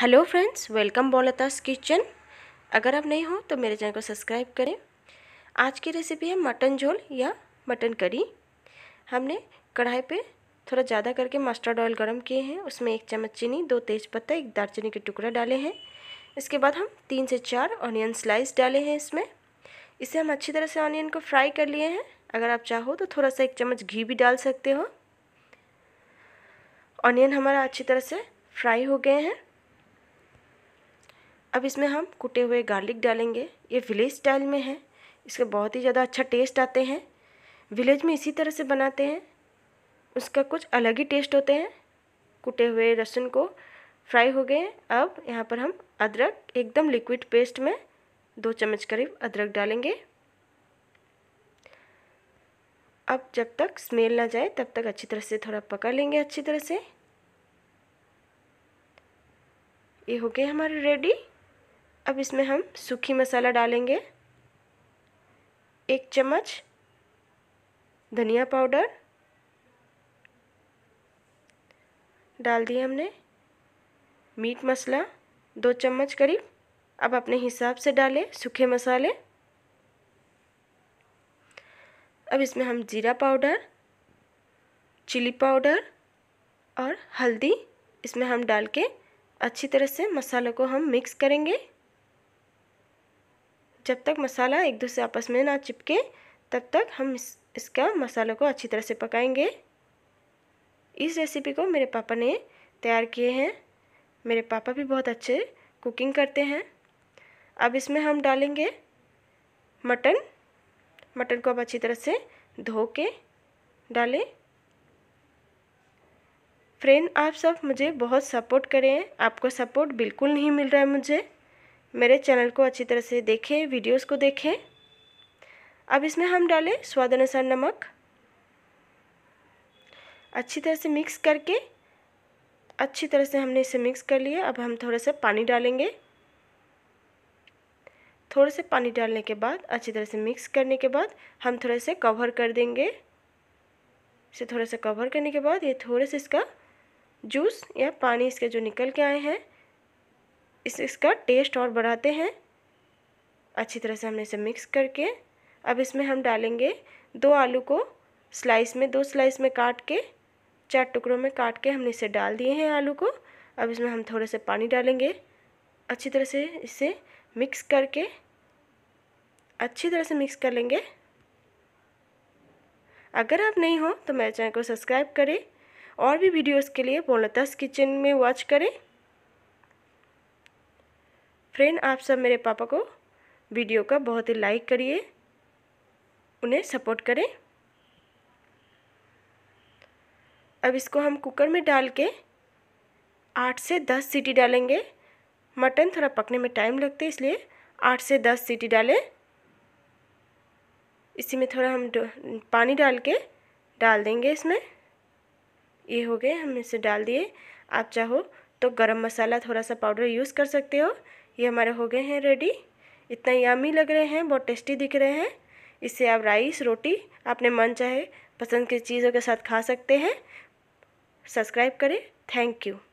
hello friends welcome बॉलतास kitchen अगर आप नहीं हो तो मेरे चैनल को सब्सक्राइब करें आज की रेसिपी है मटन झोल या मटन करी हमने कढ़ाई पे थोड़ा ज़्यादा करके मस्टर्ड ऑयल गर्म किए हैं उसमें एक चम्मच चीनी दो तेज़पत्ता एक दालचीनी के टुकड़ा डाले हैं इसके बाद हम तीन से चार ऑनियन स्लाइस डाले हैं इसमें इसे हम अच्छी तरह से ऑनियन को फ्राई कर लिए हैं अगर आप चाहो तो थोड़ा सा एक चम्मच घी भी डाल सकते हो ऑनियन हमारा अच्छी तरह से फ्राई हो गए हैं अब इसमें हम कुटे हुए गार्लिक डालेंगे ये विलेज स्टाइल में है इसके बहुत ही ज़्यादा अच्छा टेस्ट आते हैं विलेज में इसी तरह से बनाते हैं उसका कुछ अलग ही टेस्ट होते हैं कुटे हुए लहसुन को फ्राई हो गए अब यहाँ पर हम अदरक एकदम लिक्विड पेस्ट में दो चम्मच करीब अदरक डालेंगे अब जब तक स्मेल ना जाए तब तक अच्छी तरह से थोड़ा पका लेंगे अच्छी तरह से ये हो गए हमारे रेडी अब इसमें हम सूखी मसाला डालेंगे एक चम्मच धनिया पाउडर डाल दिया हमने मीट मसाला दो चम्मच करीब अब अपने हिसाब से डालें सूखे मसाले अब इसमें हम जीरा पाउडर चिली पाउडर और हल्दी इसमें हम डाल के अच्छी तरह से मसालों को हम मिक्स करेंगे जब तक मसाला एक दूसरे आपस में ना चिपके तब तक हम इस, इसका मसाला को अच्छी तरह से पकाएंगे इस रेसिपी को मेरे पापा ने तैयार किए हैं मेरे पापा भी बहुत अच्छे कुकिंग करते हैं अब इसमें हम डालेंगे मटन मटन को अब अच्छी तरह से धो के डालें फ्रेंड आप सब मुझे बहुत सपोर्ट करें आपको सपोर्ट बिल्कुल नहीं मिल रहा है मुझे मेरे चैनल को अच्छी तरह से देखें वीडियोस को देखें अब इसमें हम डालें स्वाद अनुसार नमक अच्छी तरह से मिक्स करके अच्छी तरह से हमने इसे मिक्स कर लिया अब हम थोड़ा सा पानी डालेंगे थोड़े से पानी डालने के बाद अच्छी तरह से मिक्स करने के बाद हम थोड़ा से कवर कर देंगे इसे थोड़ा सा कवर करने के बाद ये थोड़े से इसका जूस या पानी इसके जो निकल के आए हैं इस इसका टेस्ट और बढ़ाते हैं अच्छी तरह से हमने इसे मिक्स करके अब इसमें हम डालेंगे दो आलू को स्लाइस में दो स्लाइस में काट के चार टुकड़ों में काट के हमने इसे डाल दिए हैं आलू को अब इसमें हम थोड़े से पानी डालेंगे अच्छी तरह से इसे मिक्स करके अच्छी तरह से मिक्स कर लेंगे अगर आप नहीं हो तो मेरे चैनल को सब्सक्राइब करें और भी वीडियोस के लिए पूर्णतः किचन में वॉच करें फ्रेंड आप सब मेरे पापा को वीडियो का बहुत ही लाइक करिए उन्हें सपोर्ट करें अब इसको हम कुकर में डाल के आठ से दस सीटी डालेंगे मटन थोड़ा पकने में टाइम लगता है इसलिए आठ से दस सीटी डालें इसी में थोड़ा हम पानी डाल के डाल देंगे इसमें ये हो गए हम इसे डाल दिए आप चाहो तो गरम मसाला थोड़ा सा पाउडर यूज़ कर सकते हो ये हमारे हो गए हैं रेडी इतना यामी लग रहे हैं बहुत टेस्टी दिख रहे हैं इससे आप राइस रोटी अपने मन चाहे पसंद की चीज़ों के साथ खा सकते हैं सब्सक्राइब करें थैंक यू